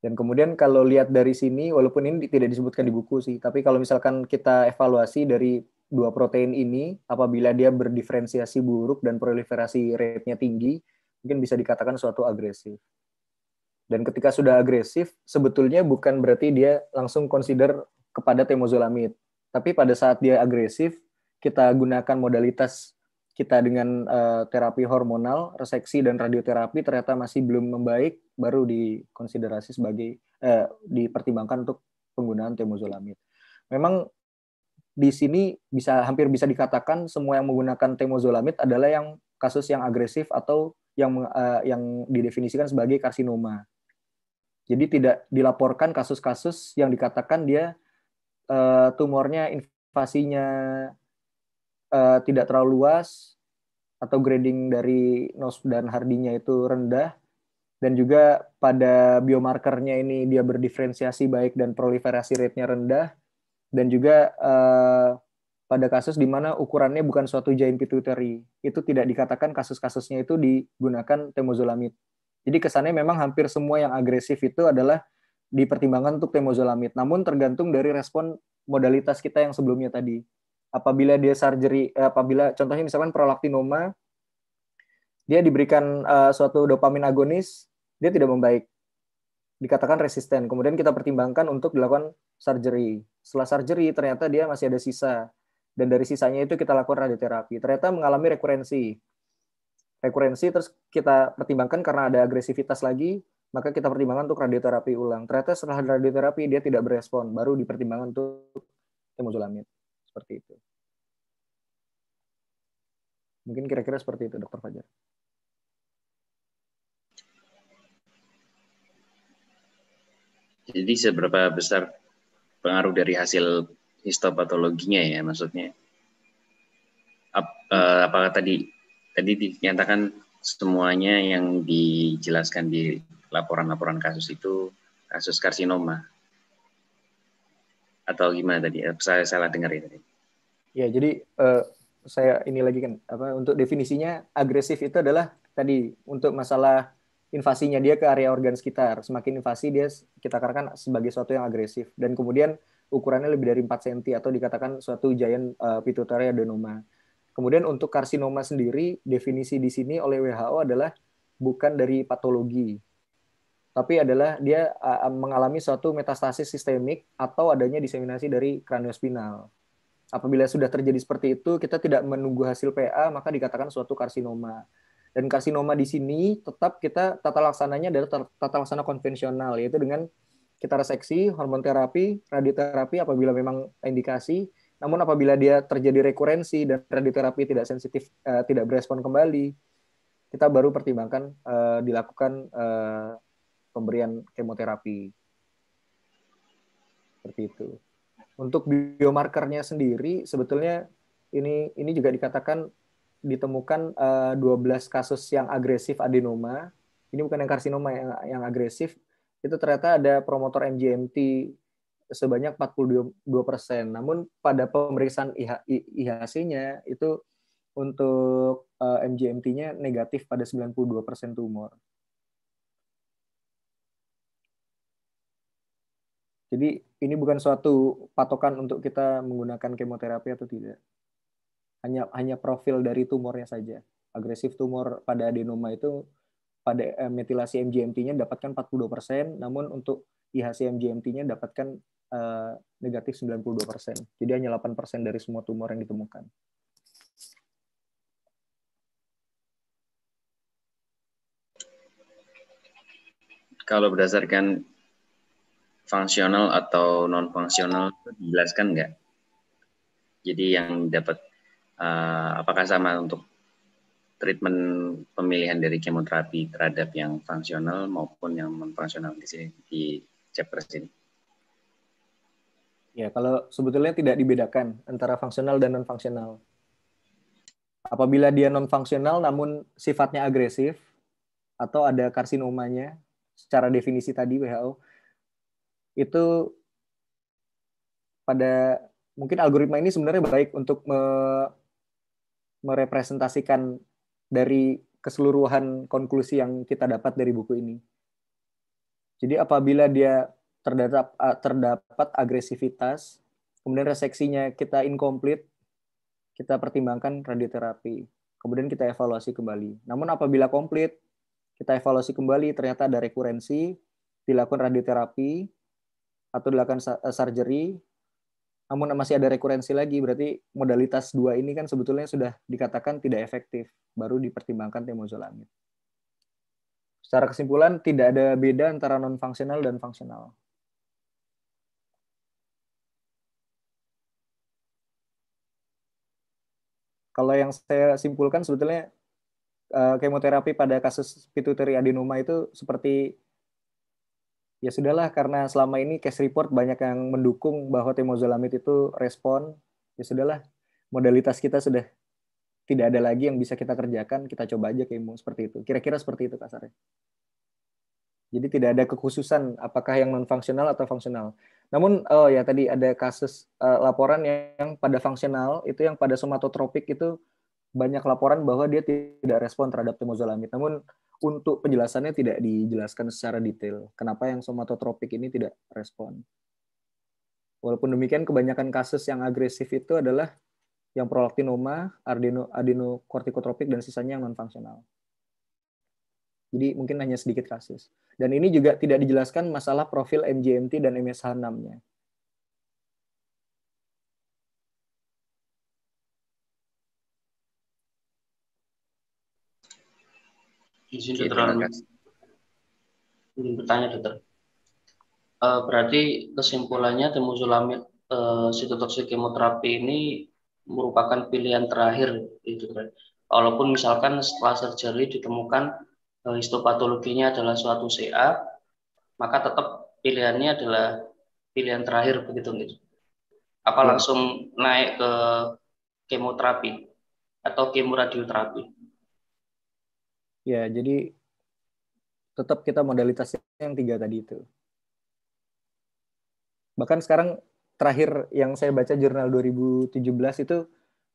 Dan kemudian kalau lihat dari sini, walaupun ini tidak disebutkan di buku sih, tapi kalau misalkan kita evaluasi dari dua protein ini, apabila dia berdiferensiasi buruk dan proliferasi rate-nya tinggi, mungkin bisa dikatakan suatu agresif. Dan ketika sudah agresif, sebetulnya bukan berarti dia langsung consider kepada temozolamid. Tapi pada saat dia agresif, kita gunakan modalitas kita dengan uh, terapi hormonal, reseksi dan radioterapi ternyata masih belum membaik, baru dikonsiderasi sebagai uh, dipertimbangkan untuk penggunaan temozolamid. Memang di sini bisa hampir bisa dikatakan semua yang menggunakan temozolamid adalah yang kasus yang agresif atau yang uh, yang didefinisikan sebagai karsinoma. Jadi tidak dilaporkan kasus-kasus yang dikatakan dia uh, tumornya invasinya uh, tidak terlalu luas atau grading dari NOS dan hardinya itu rendah dan juga pada biomarkernya ini dia berdiferensiasi baik dan proliferasi rate-nya rendah dan juga uh, pada kasus di mana ukurannya bukan suatu giant pituitary itu tidak dikatakan kasus-kasusnya itu digunakan temozolamid. Jadi kesannya memang hampir semua yang agresif itu adalah dipertimbangkan untuk temozolamid. Namun tergantung dari respon modalitas kita yang sebelumnya tadi. Apabila dia surgery, eh, apabila contohnya misalkan prolaktinoma, dia diberikan uh, suatu dopamin agonis, dia tidak membaik. Dikatakan resisten. Kemudian kita pertimbangkan untuk dilakukan surgery. Setelah surgery ternyata dia masih ada sisa. Dan dari sisanya itu kita lakukan radioterapi. Ternyata mengalami rekurensi. Rekurensi terus kita pertimbangkan karena ada agresivitas lagi, maka kita pertimbangkan untuk radioterapi ulang. Ternyata setelah radioterapi dia tidak berespon, baru dipertimbangkan untuk temozolamin Seperti itu. Mungkin kira-kira seperti itu, Dokter Fajar. Jadi seberapa besar pengaruh dari hasil histopatologinya ya maksudnya? Ap, eh, apakah tadi tadi dinyatakan semuanya yang dijelaskan di laporan-laporan kasus itu kasus karsinoma atau gimana tadi? Eh, saya salah dengar ya Ya, jadi uh, saya ini lagi kan apa untuk definisinya agresif itu adalah tadi untuk masalah invasinya dia ke area organ sekitar. Semakin invasi dia kita katakan sebagai suatu yang agresif dan kemudian ukurannya lebih dari 4 cm atau dikatakan suatu giant uh, pituitary adenoma. Kemudian untuk karsinoma sendiri definisi di sini oleh WHO adalah bukan dari patologi tapi adalah dia mengalami suatu metastasis sistemik atau adanya diseminasi dari kraniospinal. Apabila sudah terjadi seperti itu, kita tidak menunggu hasil PA, maka dikatakan suatu karsinoma. Dan karsinoma di sini tetap kita tata laksananya adalah tata laksana konvensional, yaitu dengan kita reseksi, hormon terapi, radioterapi apabila memang indikasi. Namun apabila dia terjadi rekurensi dan radioterapi tidak sensitif, eh, tidak berespon kembali, kita baru pertimbangkan uh, dilakukan uh, pemberian kemoterapi. Seperti itu. Untuk biomarkernya sendiri sebetulnya ini ini juga dikatakan ditemukan uh, eh, 12 kasus yang agresif adenoma. Ini bukan yang karsinoma yang, yang agresif. Itu ternyata ada promotor MGMT sebanyak 42 persen. Namun pada pemeriksaan IHC-nya itu untuk uh, eh, MGMT-nya negatif pada 92 persen tumor. Jadi ini bukan suatu patokan untuk kita menggunakan kemoterapi atau tidak. Hanya hanya profil dari tumornya saja. Agresif tumor pada adenoma itu pada eh, metilasi MGMT-nya dapatkan 42%, namun untuk IHC MGMT-nya dapatkan eh, negatif 92%. Jadi hanya 8% dari semua tumor yang ditemukan. Kalau berdasarkan fungsional atau non fungsional dijelaskan nggak? Jadi yang dapat uh, apakah sama untuk treatment pemilihan dari kemoterapi terhadap yang fungsional maupun yang non fungsional di sini di chapter ini? Ya, kalau sebetulnya tidak dibedakan antara fungsional dan non-fungsional. Apabila dia non-fungsional namun sifatnya agresif atau ada karsinomanya secara definisi tadi WHO, itu pada mungkin algoritma ini sebenarnya baik untuk me, merepresentasikan dari keseluruhan konklusi yang kita dapat dari buku ini. Jadi apabila dia terdapat terdapat agresivitas, kemudian reseksinya kita incomplete, kita pertimbangkan radioterapi. Kemudian kita evaluasi kembali. Namun apabila komplit, kita evaluasi kembali ternyata ada rekurensi, dilakukan radioterapi, atau dilakukan eh, surgery namun masih ada rekurensi lagi berarti modalitas dua ini kan sebetulnya sudah dikatakan tidak efektif baru dipertimbangkan temozolamid secara kesimpulan tidak ada beda antara non fungsional dan fungsional kalau yang saya simpulkan sebetulnya eh, kemoterapi pada kasus pituitary adenoma itu seperti ya sudahlah karena selama ini case report banyak yang mendukung bahwa Timo Zolamit itu respon, ya sudahlah modalitas kita sudah tidak ada lagi yang bisa kita kerjakan, kita coba aja ke seperti itu. Kira-kira seperti itu kasarnya. Jadi tidak ada kekhususan apakah yang non fungsional atau fungsional. Namun oh ya tadi ada kasus uh, laporan yang pada fungsional itu yang pada somatotropik itu banyak laporan bahwa dia tidak respon terhadap temozolamid. Namun untuk penjelasannya tidak dijelaskan secara detail. Kenapa yang somatotropik ini tidak respon? Walaupun demikian, kebanyakan kasus yang agresif itu adalah yang prolaktinoma, adeno, adenokortikotropik, dan sisanya yang non-fungsional. Jadi mungkin hanya sedikit kasus. Dan ini juga tidak dijelaskan masalah profil MGMT dan MSH6-nya. Izin dokter, ingin Bertanya dokter. Uh, berarti kesimpulannya temozolami uh, sitotoksik kemoterapi ini merupakan pilihan terakhir itu Walaupun misalkan setelah surgery ditemukan uh, histopatologinya adalah suatu CA, maka tetap pilihannya adalah pilihan terakhir begitu gitu. Apa iya. langsung naik ke kemoterapi atau kemoradioterapi? Ya, jadi tetap kita modalitasnya yang tiga tadi itu. Bahkan sekarang terakhir yang saya baca jurnal 2017 itu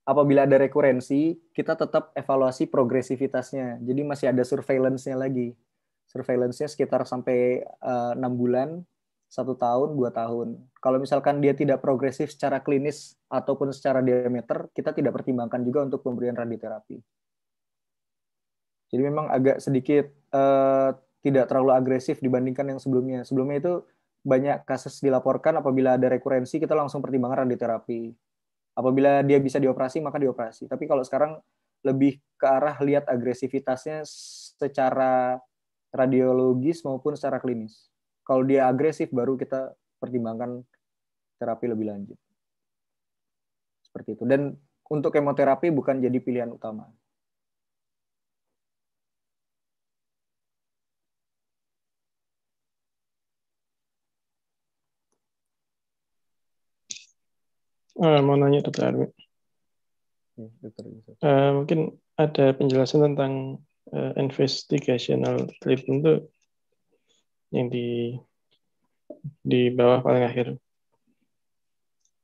apabila ada rekurensi, kita tetap evaluasi progresivitasnya. Jadi masih ada surveillance-nya lagi. Surveillance-nya sekitar sampai eh, enam uh, bulan, satu tahun, dua tahun. Kalau misalkan dia tidak progresif secara klinis ataupun secara diameter, kita tidak pertimbangkan juga untuk pemberian radioterapi. Jadi memang agak sedikit uh, tidak terlalu agresif dibandingkan yang sebelumnya. Sebelumnya itu banyak kasus dilaporkan apabila ada rekurensi kita langsung pertimbangkan radioterapi. Apabila dia bisa dioperasi maka dioperasi. Tapi kalau sekarang lebih ke arah lihat agresivitasnya secara radiologis maupun secara klinis. Kalau dia agresif baru kita pertimbangkan terapi lebih lanjut. Seperti itu. Dan untuk kemoterapi bukan jadi pilihan utama. Uh, mau nanya dokter Armi. Iya, uh, eh, mungkin ada penjelasan tentang uh, investigational treatment itu yang di di bawah paling akhir.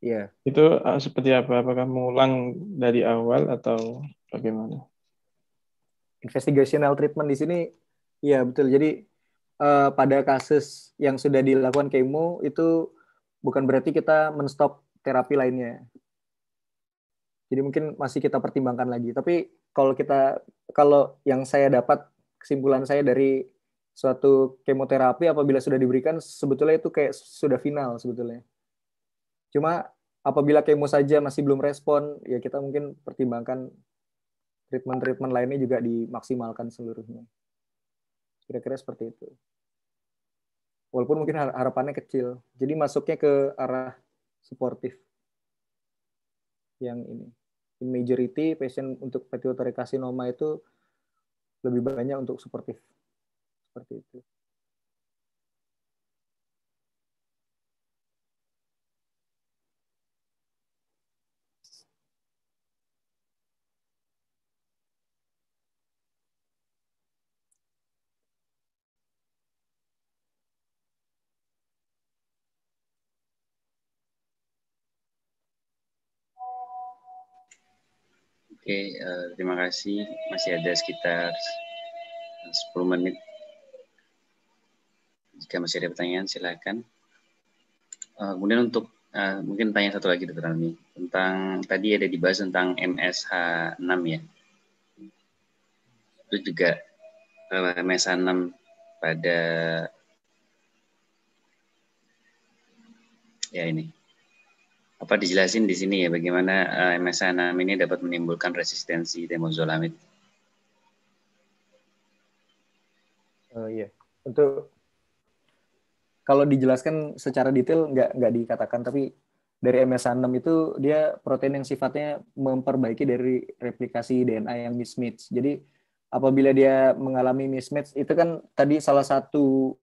Iya. Yeah. Itu uh, seperti apa? Apakah mengulang dari awal atau bagaimana? Investigational treatment di sini, ya betul. Jadi uh, pada kasus yang sudah dilakukan kemo itu bukan berarti kita menstop terapi lainnya. Jadi mungkin masih kita pertimbangkan lagi. Tapi kalau kita kalau yang saya dapat kesimpulan saya dari suatu kemoterapi apabila sudah diberikan sebetulnya itu kayak sudah final sebetulnya. Cuma apabila kemo saja masih belum respon, ya kita mungkin pertimbangkan treatment-treatment lainnya juga dimaksimalkan seluruhnya. Kira-kira seperti itu. Walaupun mungkin harapannya kecil. Jadi masuknya ke arah supportive yang ini in majority patient untuk pituitary carcinoma itu lebih banyak untuk suportif seperti itu Oke, uh, terima kasih. Masih ada sekitar 10 eh, menit. Jika masih ada pertanyaan, silakan. Uh, kemudian untuk uh, mungkin tanya satu lagi dokter Almi tentang tadi ada dibahas tentang MSH 6 ya. Itu juga uh, MSH 6 pada ya ini apa dijelasin di sini ya bagaimana uh, eh, MSA6 ini dapat menimbulkan resistensi temozolomid. Uh, eh, iya, untuk kalau dijelaskan secara detail nggak nggak dikatakan, tapi dari MSA6 itu dia protein yang sifatnya memperbaiki dari replikasi DNA yang mismatch. Jadi apabila dia mengalami mismatch itu kan tadi salah satu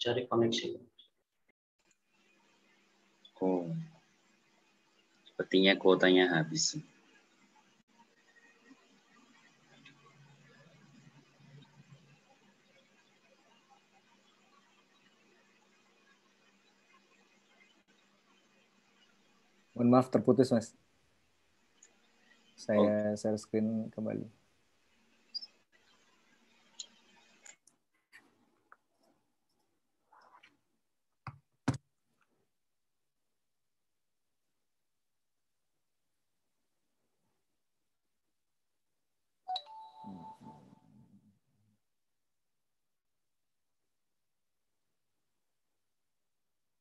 cari koneksi. Oh, sepertinya kuotanya habis. Mohon maaf terputus mas. Saya oh. share screen kembali.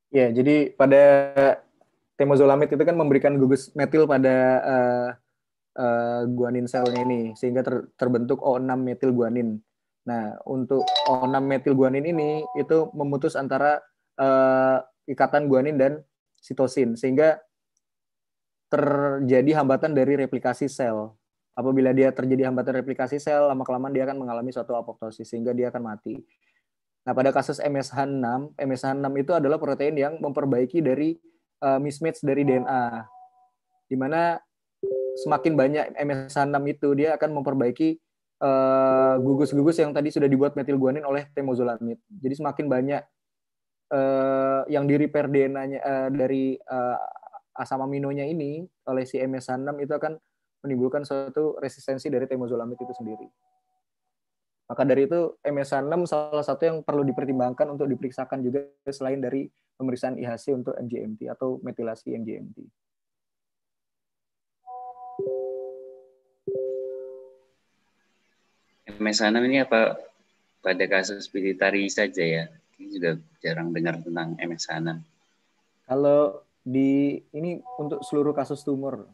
Ya, jadi pada temozolamid itu kan memberikan gugus metil pada uh, uh, guanin selnya ini sehingga ter, terbentuk O6 metil guanin. Nah, untuk O6 metil guanin ini itu memutus antara uh, ikatan guanin dan sitosin sehingga terjadi hambatan dari replikasi sel. Apabila dia terjadi hambatan replikasi sel, lama kelamaan dia akan mengalami suatu apoptosis sehingga dia akan mati. Nah, pada kasus MSH6, MSH6 itu adalah protein yang memperbaiki dari uh, mismatch dari DNA. Di mana semakin banyak MSH6 itu dia akan memperbaiki eh, gugus-gugus uh, yang tadi sudah dibuat metilguanin oleh temozolamid. Jadi semakin banyak uh, yang di repair DNA-nya uh, dari uh, asam aminonya ini oleh si MSH6 itu akan menimbulkan suatu resistensi dari temozolamid itu sendiri. Maka dari itu MSA6 salah satu yang perlu dipertimbangkan untuk diperiksakan juga selain dari pemeriksaan IHC untuk MGMT atau metilasi MGMT. MSA6 ini apa pada kasus militari saja ya? Ini juga jarang dengar tentang MSA6. Kalau di ini untuk seluruh kasus tumor.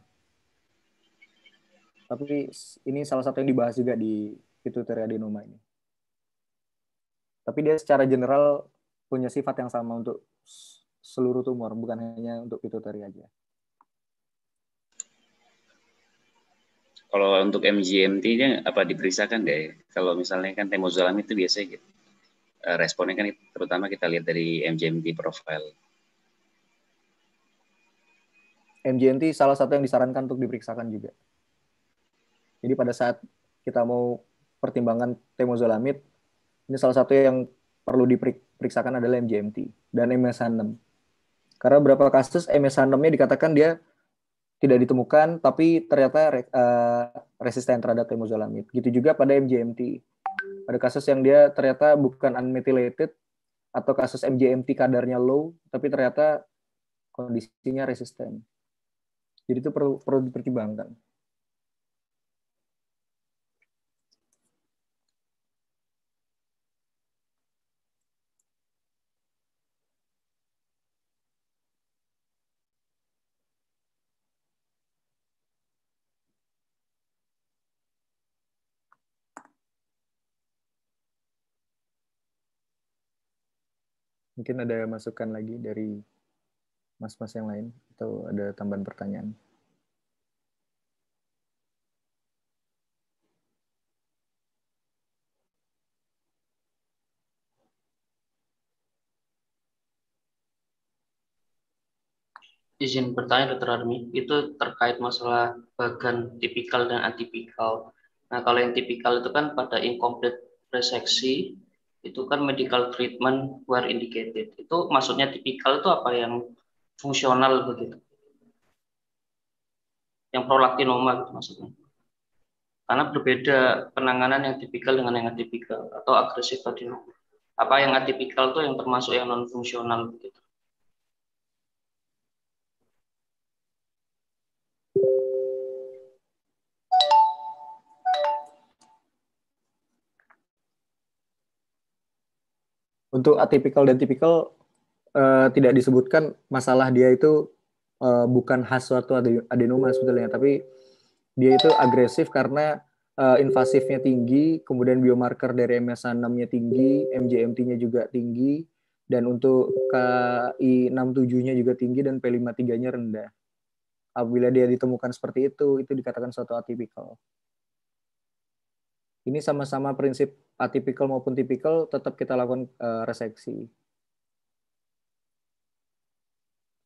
Tapi ini salah satu yang dibahas juga di pituitary adenoma ini. Tapi dia secara general punya sifat yang sama untuk seluruh tumor, bukan hanya untuk pituitary aja. Kalau untuk MGMT-nya apa diperiksakan deh? Kalau misalnya kan temozolam itu biasanya gitu. Eh, responnya kan terutama kita lihat dari MGMT profile. MGMT salah satu yang disarankan untuk diperiksakan juga. Jadi pada saat kita mau pertimbangan temozolamid ini salah satu yang perlu diperiksakan adalah MGMT dan ms 6 Karena berapa kasus ms 6 nya dikatakan dia tidak ditemukan tapi ternyata uh, resisten terhadap temozolamid. Gitu juga pada MGMT. Pada kasus yang dia ternyata bukan unmethylated atau kasus MGMT kadarnya low tapi ternyata kondisinya resisten. Jadi itu perlu perlu dipertimbangkan. Mungkin ada masukan lagi dari mas-mas yang lain atau ada tambahan pertanyaan? izin bertanya Dr. Armi, itu terkait masalah bagan tipikal dan atipikal. Nah, kalau yang tipikal itu kan pada incomplete reseksi, itu kan medical treatment where indicated. Itu maksudnya tipikal itu apa yang fungsional begitu? Yang prolaktinoma gitu maksudnya. Karena berbeda penanganan yang tipikal dengan yang atipikal atau agresif tadi. Apa yang atipikal itu yang termasuk yang non fungsional begitu? untuk atypical dan typical uh, tidak disebutkan masalah dia itu uh, bukan khas suatu adenoma sebetulnya, tapi dia itu agresif karena uh, invasifnya tinggi, kemudian biomarker dari MSA6-nya tinggi, MJMT-nya juga tinggi, dan untuk KI67-nya juga tinggi dan P53-nya rendah. Apabila dia ditemukan seperti itu, itu dikatakan suatu atypical. Ini sama-sama prinsip atipikal maupun tipikal tetap kita lakukan eh, reseksi.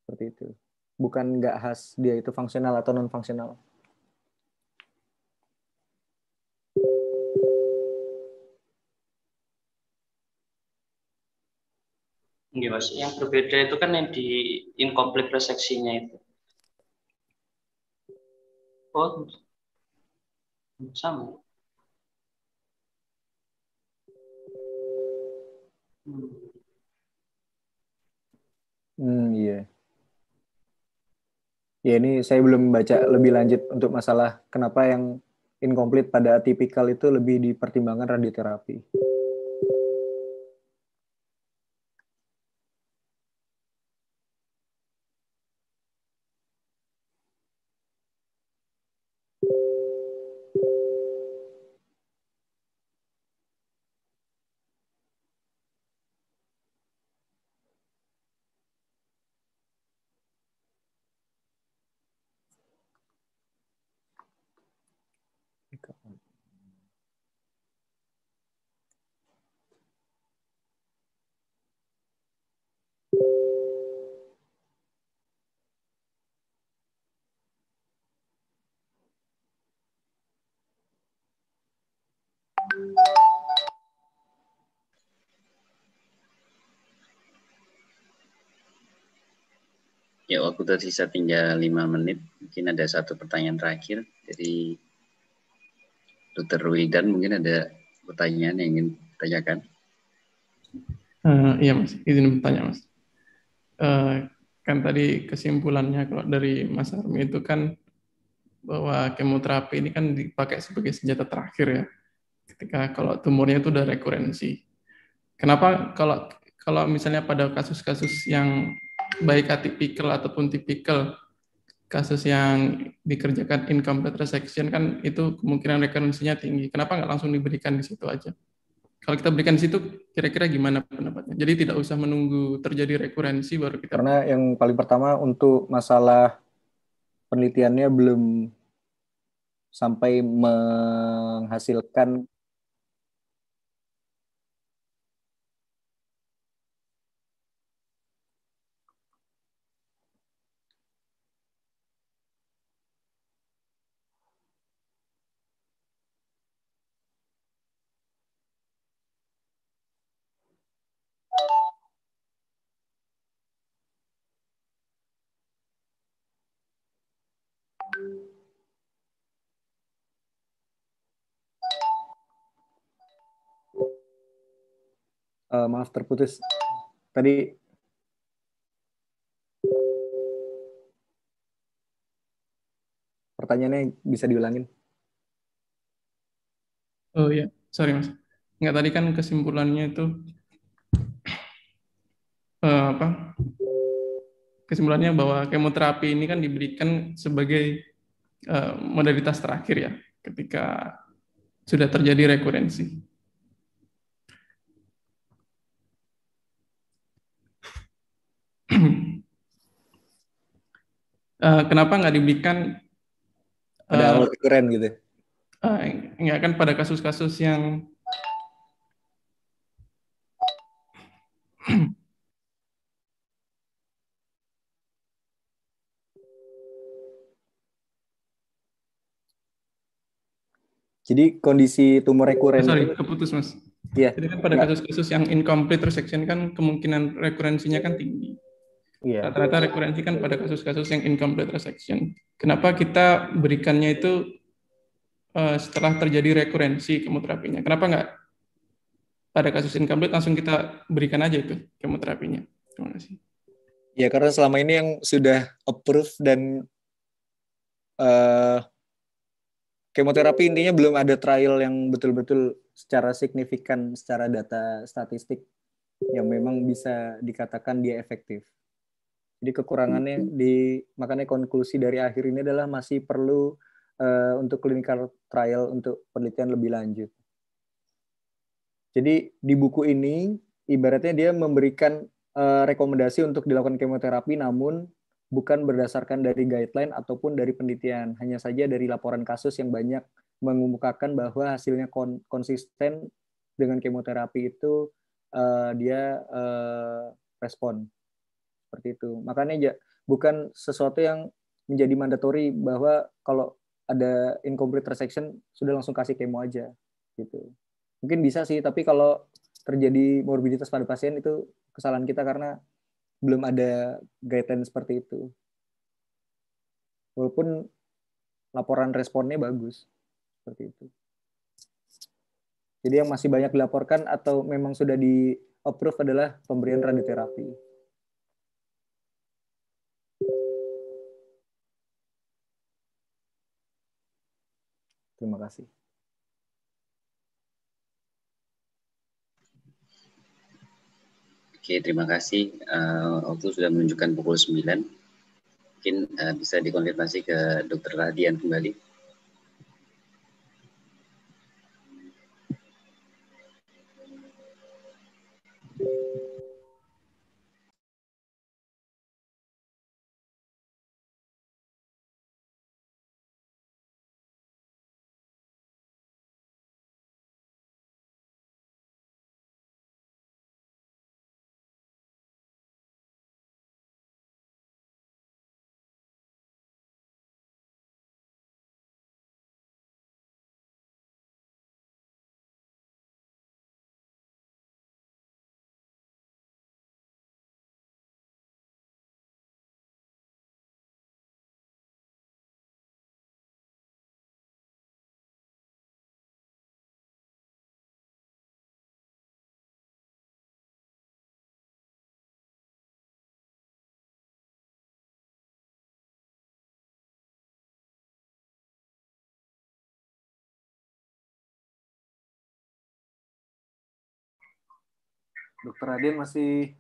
Seperti itu. Bukan nggak khas dia itu fungsional atau non fungsional. Nggak, iya, mas, yang berbeda itu kan yang di incomplete reseksinya itu. Oh, sama. Hmm, iya. Ya ini saya belum baca lebih lanjut untuk masalah kenapa yang incomplete pada atipikal itu lebih dipertimbangkan radioterapi. Ya, waktu tersisa tinggal lima menit. Mungkin ada satu pertanyaan terakhir dari Dr. Widan. Mungkin ada pertanyaan yang ingin ditanyakan. Uh, iya, Mas. Izin bertanya, Mas. Uh, kan tadi kesimpulannya kalau dari Mas Armi itu kan bahwa kemoterapi ini kan dipakai sebagai senjata terakhir ya ketika kalau tumornya itu udah rekurensi. Kenapa kalau kalau misalnya pada kasus-kasus yang baik atipikal ataupun tipikal kasus yang dikerjakan incomplete transaction kan itu kemungkinan rekurensinya tinggi. Kenapa nggak langsung diberikan di situ aja? Kalau kita berikan di situ, kira-kira gimana pendapatnya? Jadi tidak usah menunggu terjadi rekurensi baru kita. Karena yang paling pertama untuk masalah penelitiannya belum sampai menghasilkan uh, maaf terputus tadi pertanyaannya bisa diulangin oh iya sorry mas nggak tadi kan kesimpulannya itu uh, apa kesimpulannya bahwa kemoterapi ini kan diberikan sebagai uh, modalitas terakhir ya ketika sudah terjadi rekurensi Eh, kenapa nggak diberikan ada uh, eh, keren gitu uh, nggak kan pada kasus-kasus yang Jadi kondisi tumor rekuren. Sorry, keputus mas. Iya. Jadi kan pada kasus-kasus yang incomplete resection kan kemungkinan rekurensinya kan tinggi. Ternyata rata yeah. rekurensi kan pada kasus-kasus yang incomplete transaction. Kenapa kita berikannya itu uh, setelah terjadi rekurensi kemoterapinya? Kenapa nggak pada kasus incomplete langsung kita berikan aja itu kemoterapinya? Terima kasih. Ya karena selama ini yang sudah approve dan uh, kemoterapi intinya belum ada trial yang betul-betul secara signifikan secara data statistik yang memang bisa dikatakan dia efektif. Jadi kekurangannya mm-hmm. di makanya konklusi dari akhir ini adalah masih perlu uh, untuk clinical trial untuk penelitian lebih lanjut. Jadi di buku ini ibaratnya dia memberikan uh, rekomendasi untuk dilakukan kemoterapi namun bukan berdasarkan dari guideline ataupun dari penelitian, hanya saja dari laporan kasus yang banyak mengemukakan bahwa hasilnya kon konsisten dengan kemoterapi itu uh, dia uh, respon seperti itu makanya ya bukan sesuatu yang menjadi mandatory bahwa kalau ada incomplete transaction sudah langsung kasih kemo aja gitu mungkin bisa sih tapi kalau terjadi morbiditas pada pasien itu kesalahan kita karena belum ada guideline seperti itu walaupun laporan responnya bagus seperti itu jadi yang masih banyak dilaporkan atau memang sudah di approve adalah pemberian radioterapi. kasih. Oke, terima kasih. Uh, waktu sudah menunjukkan pukul 9. Mungkin uh, bisa dikonfirmasi ke Dokter Radian kembali. Dokter Raden masih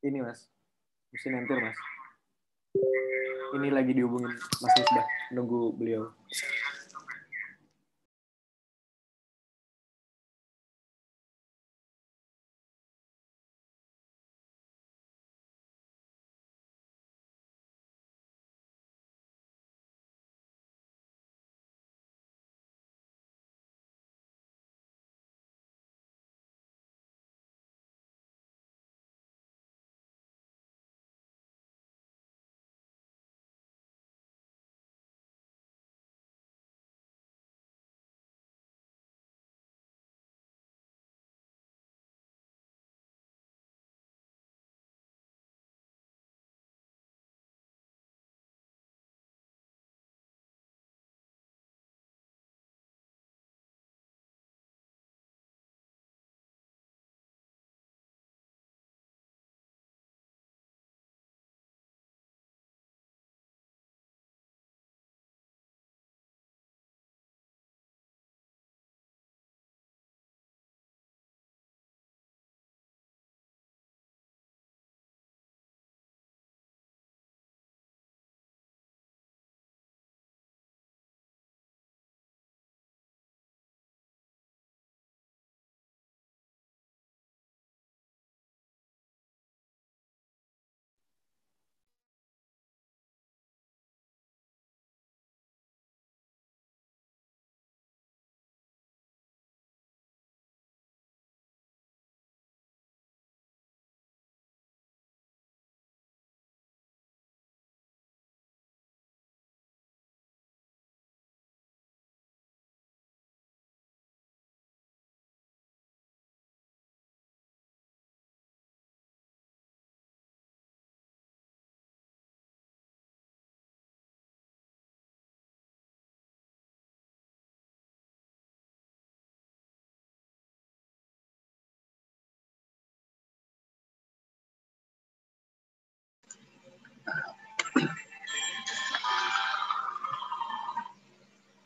ini mas, masih nanti mas. Ini lagi dihubungin masih Misbah, nunggu beliau.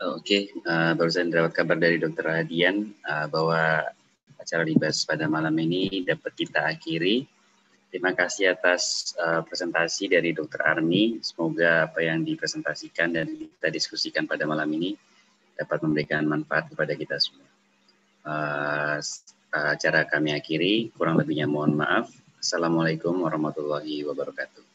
Oke, okay. uh, eh, barusan dapat kabar dari Dokter Hadian uh, eh, bahwa acara libas pada malam ini dapat kita akhiri. Terima kasih atas uh, presentasi dari Dokter Armi. Semoga apa yang dipresentasikan dan kita diskusikan pada malam ini dapat memberikan manfaat kepada kita semua. Uh, acara kami akhiri, kurang lebihnya mohon maaf. Assalamualaikum warahmatullahi wabarakatuh.